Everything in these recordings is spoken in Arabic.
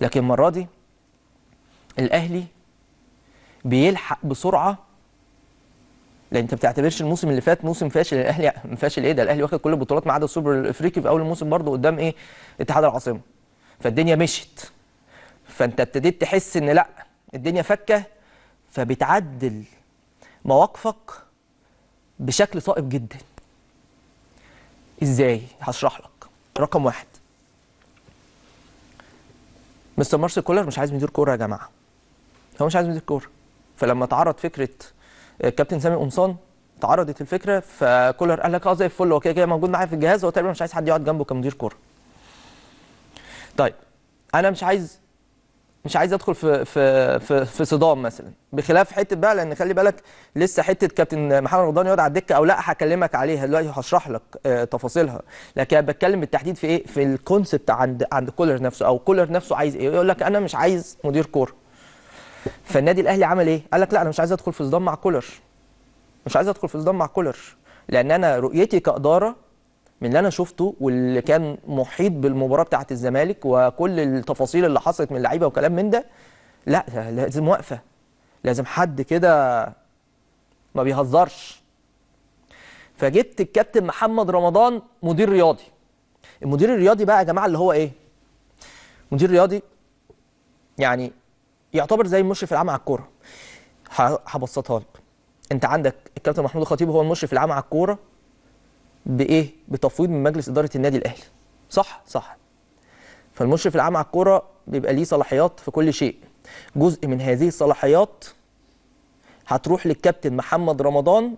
لكن المره دي الاهلي بيلحق بسرعه لان انت ما بتعتبرش الموسم اللي فات موسم فاشل الاهلي فاشل ايه ده الاهلي واخد كل البطولات ما عدا السوبر الافريقي في اول الموسم برضه قدام ايه اتحاد العاصمه فالدنيا مشيت فانت ابتديت تحس ان لا الدنيا فكه فبتعدل مواقفك بشكل صائب جدا ازاي هشرح لك رقم واحد مستر مارسيل كولر مش عايز مدير كوره يا جماعه هو مش عايز مدير كوره فلما اتعرض فكره آه، كابتن سامي قمصان اتعرضت الفكره فكولر قال لك اه زي الفل هو كده كده موجود معايا في الجهاز هو تقريبا مش عايز حد يقعد جنبه كمدير كوره طيب انا مش عايز مش عايز ادخل في في في, في صدام مثلا بخلاف حته بقى لان خلي بالك لسه حته كابتن محمد رمضان يقعد على الدكه او لا هكلمك عليها دلوقتي هشرح لك آه، تفاصيلها لكن انا بتكلم بالتحديد في ايه في الكونسبت عند عند كولر نفسه او كولر نفسه عايز ايه يقول لك انا مش عايز مدير كوره فالنادي الاهلي عمل ايه قال لك لا انا مش عايز ادخل في صدام مع كولر مش عايز ادخل في صدام مع كولر لان انا رؤيتي كاداره من اللي انا شفته واللي كان محيط بالمباراه بتاعه الزمالك وكل التفاصيل اللي حصلت من اللعيبه وكلام من ده لا لازم وقفه لازم حد كده ما بيهزرش فجبت الكابتن محمد رمضان مدير رياضي المدير الرياضي بقى يا جماعه اللي هو ايه مدير رياضي يعني يعتبر زي المشرف العام على الكوره هبسطها لك انت عندك الكابتن محمود الخطيب هو المشرف العام على الكوره بايه بتفويض من مجلس اداره النادي الاهلي صح صح فالمشرف العام على الكوره بيبقى ليه صلاحيات في كل شيء جزء من هذه الصلاحيات هتروح للكابتن محمد رمضان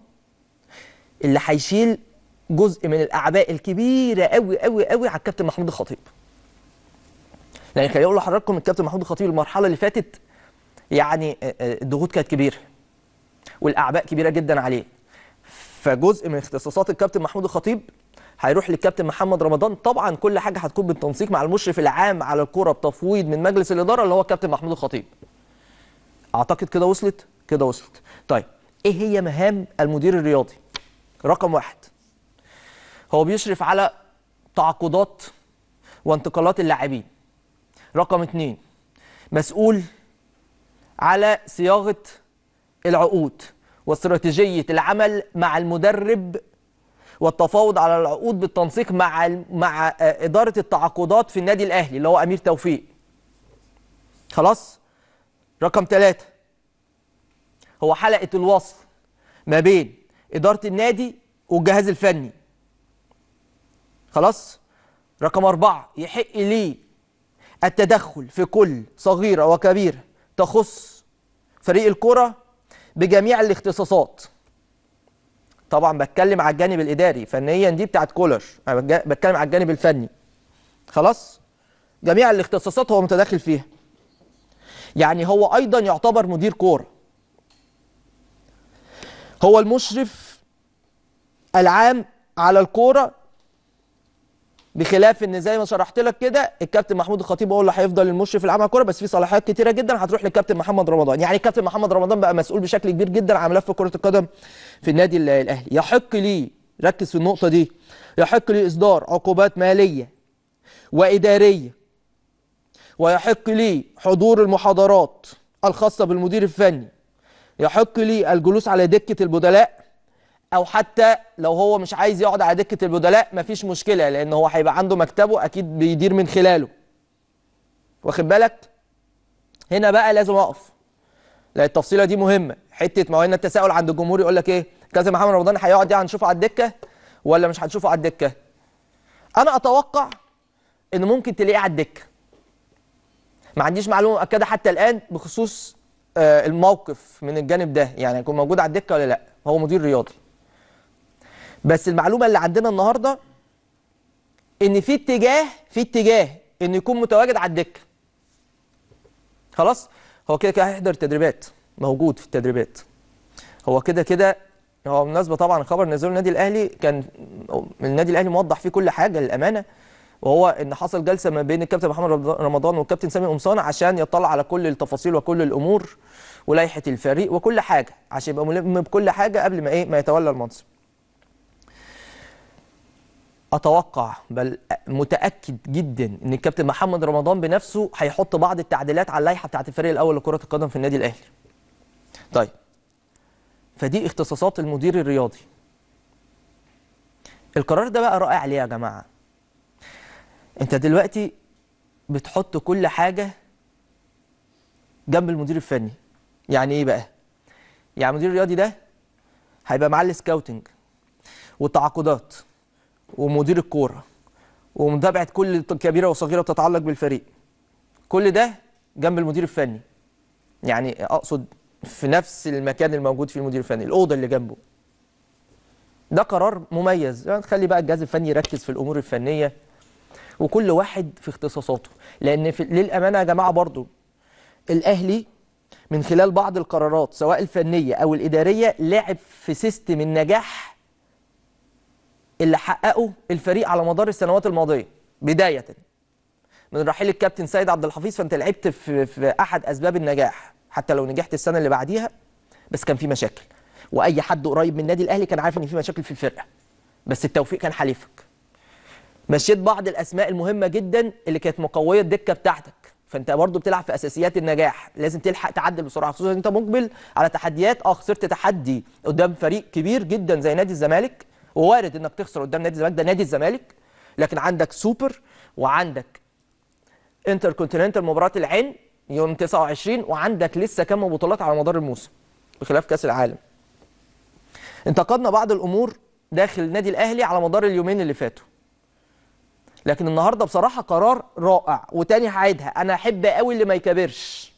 اللي هيشيل جزء من الاعباء الكبيره قوي قوي قوي على الكابتن محمود الخطيب لان خليني اقول لحضراتكم الكابتن محمود الخطيب المرحله اللي فاتت يعني آه، آه، الضغوط كانت كبيره والاعباء كبيره جدا عليه فجزء من اختصاصات الكابتن محمود الخطيب هيروح للكابتن محمد رمضان طبعا كل حاجه هتكون بالتنسيق مع المشرف العام على الكوره بتفويض من مجلس الاداره اللي هو الكابتن محمود الخطيب اعتقد كده وصلت كده وصلت طيب ايه هي مهام المدير الرياضي رقم واحد هو بيشرف على تعاقدات وانتقالات اللاعبين رقم اثنين مسؤول على صياغه العقود واستراتيجية العمل مع المدرب والتفاوض على العقود بالتنسيق مع مع إدارة التعاقدات في النادي الأهلي اللي هو أمير توفيق خلاص رقم ثلاثة هو حلقة الوصل ما بين إدارة النادي والجهاز الفني خلاص رقم أربعة يحق لي التدخل في كل صغيرة وكبيرة تخص فريق الكرة بجميع الاختصاصات طبعا بتكلم على الجانب الاداري فنيا دي بتاعت كولر انا بتكلم على الجانب الفني خلاص جميع الاختصاصات هو متداخل فيها يعني هو ايضا يعتبر مدير كوره هو المشرف العام على الكوره بخلاف ان زي ما شرحت لك كده الكابتن محمود الخطيب هو اللي هيفضل المشرف العام على الكوره بس في صلاحيات كتيره جدا هتروح للكابتن محمد رمضان يعني الكابتن محمد رمضان بقى مسؤول بشكل كبير جدا عن ملف كره القدم في النادي الاهلي يحق لي ركز في النقطه دي يحق لي اصدار عقوبات ماليه واداريه ويحق لي حضور المحاضرات الخاصه بالمدير الفني يحق لي الجلوس على دكه البدلاء او حتى لو هو مش عايز يقعد على دكه البدلاء مفيش مشكله لان هو هيبقى عنده مكتبه اكيد بيدير من خلاله واخد بالك هنا بقى لازم اقف لان التفصيله دي مهمه حته ما هو هنا التساؤل عند الجمهور يقول لك ايه كذا محمد رمضان هيقعد يعني هنشوفه على الدكه ولا مش هنشوفه على الدكه انا اتوقع ان ممكن تلاقيه على الدكه ما عنديش معلومه مؤكده حتى الان بخصوص آه، الموقف من الجانب ده يعني هيكون موجود على الدكه ولا لا هو مدير رياضي بس المعلومه اللي عندنا النهارده ان في اتجاه في اتجاه انه يكون متواجد على الدكه خلاص هو كده كده هيحضر تدريبات موجود في التدريبات هو كده كده هو بالمناسبه طبعا خبر نزول النادي الاهلي كان النادي الاهلي موضح فيه كل حاجه للامانه وهو ان حصل جلسه ما بين الكابتن محمد رمضان والكابتن سامي قمصان عشان يطلع على كل التفاصيل وكل الامور ولائحه الفريق وكل حاجه عشان يبقى ملم بكل حاجه قبل ما ايه ما يتولى المنصب اتوقع بل متاكد جدا ان الكابتن محمد رمضان بنفسه هيحط بعض التعديلات على اللائحه بتاعه الفريق الاول لكره القدم في النادي الاهلي. طيب فدي اختصاصات المدير الرياضي. القرار ده بقى رائع ليه يا جماعه؟ انت دلوقتي بتحط كل حاجه جنب المدير الفني. يعني ايه بقى؟ يعني المدير الرياضي ده هيبقى معاه السكاوتنج والتعاقدات ومدير الكوره ومتابعه كل كبيره وصغيره بتتعلق بالفريق كل ده جنب المدير الفني يعني اقصد في نفس المكان الموجود فيه المدير الفني الاوضه اللي جنبه ده قرار مميز يعني تخلي بقى الجهاز الفني يركز في الامور الفنيه وكل واحد في اختصاصاته لان في للامانه يا جماعه برضو الاهلي من خلال بعض القرارات سواء الفنيه او الاداريه لعب في سيستم النجاح اللي حققه الفريق على مدار السنوات الماضيه بدايه من رحيل الكابتن سيد عبد الحفيظ فانت لعبت في, في احد اسباب النجاح حتى لو نجحت السنه اللي بعديها بس كان في مشاكل واي حد قريب من النادي الاهلي كان عارف ان في مشاكل في الفرقه بس التوفيق كان حليفك مشيت بعض الاسماء المهمه جدا اللي كانت مقويه الدكه بتاعتك فانت برضه بتلعب في اساسيات النجاح لازم تلحق تعدل بسرعه خصوصا انت مقبل على تحديات اه خسرت تحدي قدام فريق كبير جدا زي نادي الزمالك ووارد انك تخسر قدام نادي الزمالك ده نادي الزمالك لكن عندك سوبر وعندك انتر كونتيننتال مباراه العين يوم 29 وعندك لسه كم بطولات على مدار الموسم بخلاف كاس العالم انتقدنا بعض الامور داخل النادي الاهلي على مدار اليومين اللي فاتوا لكن النهارده بصراحه قرار رائع وتاني هعيدها انا احب قوي اللي ما يكبرش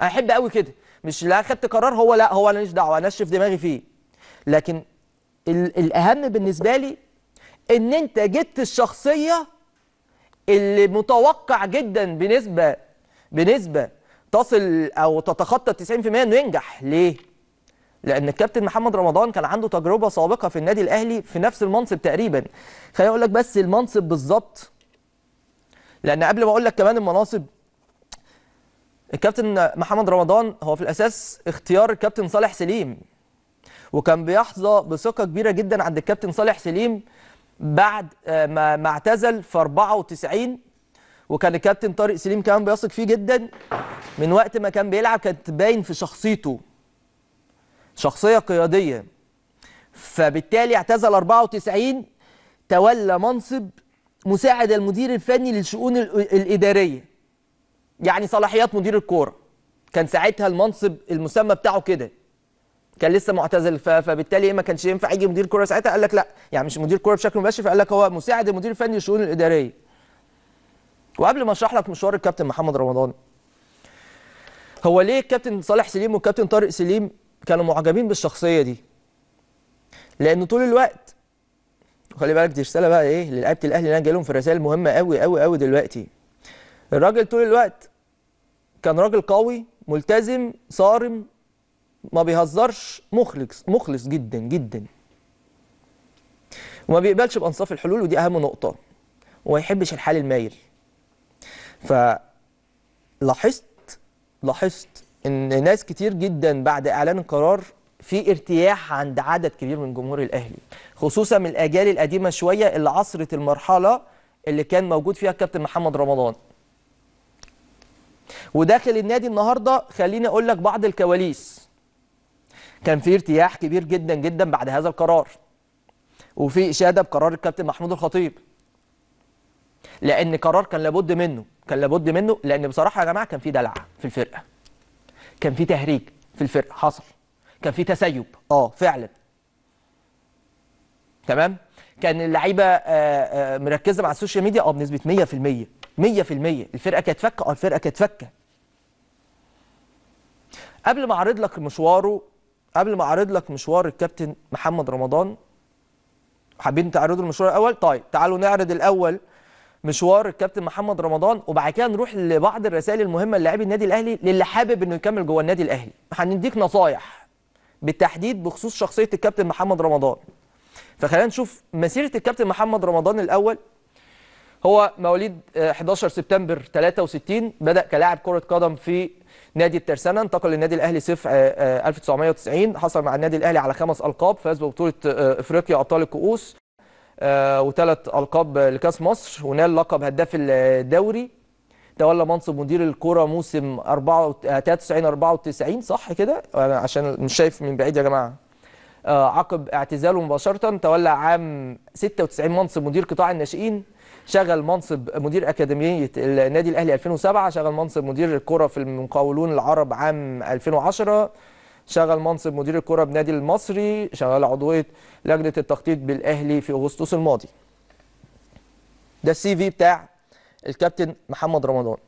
انا احب قوي كده مش لا خدت قرار هو لا هو انا ماليش دعوه انشف دماغي فيه لكن الأهم بالنسبة لي إن أنت جبت الشخصية اللي متوقع جدا بنسبة بنسبة تصل أو تتخطى 90% إنه ينجح ليه؟ لأن الكابتن محمد رمضان كان عنده تجربة سابقة في النادي الأهلي في نفس المنصب تقريبا خليني أقول لك بس المنصب بالظبط لأن قبل ما أقول لك كمان المناصب الكابتن محمد رمضان هو في الاساس اختيار الكابتن صالح سليم وكان بيحظى بثقه كبيره جدا عند الكابتن صالح سليم بعد آه، ما اعتزل في 94 وكان الكابتن طارق سليم كمان بيثق فيه جدا من وقت ما كان بيلعب كانت باين في شخصيته شخصيه قياديه فبالتالي اعتزل 94 تولى منصب مساعد المدير الفني للشؤون الاداريه يعني صلاحيات مدير الكوره كان ساعتها المنصب المسمى بتاعه كده كان لسه معتزل فبالتالي ما كانش ينفع يجي مدير كوره ساعتها قال لك لا يعني مش مدير كوره بشكل مباشر فقال لك هو مساعد المدير الفني للشؤون الاداريه وقبل ما اشرح لك مشوار الكابتن محمد رمضان هو ليه الكابتن صالح سليم والكابتن طارق سليم كانوا معجبين بالشخصيه دي لان طول الوقت خلي بالك دي رساله بقى ايه للعيبه الاهلي اللي انا جاي لهم في رسائل مهمه قوي قوي قوي دلوقتي الراجل طول الوقت كان راجل قوي ملتزم صارم ما بيهزرش مخلص مخلص جدا جدا وما بيقبلش بانصاف الحلول ودي اهم نقطه وما يحبش الحال المايل فلاحظت لاحظت ان ناس كتير جدا بعد اعلان القرار في ارتياح عند عدد كبير من جمهور الاهلي خصوصا من الاجيال القديمه شويه اللي عصرت المرحله اللي كان موجود فيها الكابتن محمد رمضان وداخل النادي النهارده خليني اقول لك بعض الكواليس كان في ارتياح كبير جدا جدا بعد هذا القرار وفي إشادة بقرار الكابتن محمود الخطيب لأن قرار كان لابد منه كان لابد منه لأن بصراحة يا جماعة كان في دلع في الفرقة كان في تهريج في الفرقة حصل كان في تسيب اه فعلا تمام كان اللعيبه آه، آه، مركزه مع السوشيال ميديا اه بنسبه 100% 100% الفرقه كانت فكه اه الفرقه كانت فكه قبل ما اعرض لك مشواره قبل ما اعرض لك مشوار الكابتن محمد رمضان حابين تعرضوا المشوار الاول طيب تعالوا نعرض الاول مشوار الكابتن محمد رمضان وبعد كده نروح لبعض الرسائل المهمه للاعبي النادي الاهلي للي حابب انه يكمل جوه النادي الاهلي هنديك نصايح بالتحديد بخصوص شخصيه الكابتن محمد رمضان فخلينا نشوف مسيره الكابتن محمد رمضان الاول هو مواليد 11 آه، سبتمبر 63 بدا كلاعب كره قدم في نادي الترسانه انتقل للنادي الاهلي صيف 1990 آه، آه، حصل مع النادي الاهلي على خمس القاب فاز ببطوله آه، افريقيا ابطال الكؤوس وثلاث القاب لكاس مصر ونال لقب هداف الدوري تولى منصب مدير الكره موسم 93 94 صح كده عشان مش شايف من بعيد يا جماعه عقب اعتزاله مباشره تولى عام 96 منصب مدير قطاع الناشئين شغل منصب مدير اكاديميه النادي الاهلي 2007 شغل منصب مدير الكره في المقاولون العرب عام 2010 شغل منصب مدير الكره بنادي المصري شغل عضويه لجنه التخطيط بالاهلي في اغسطس الماضي ده السي في بتاع الكابتن محمد رمضان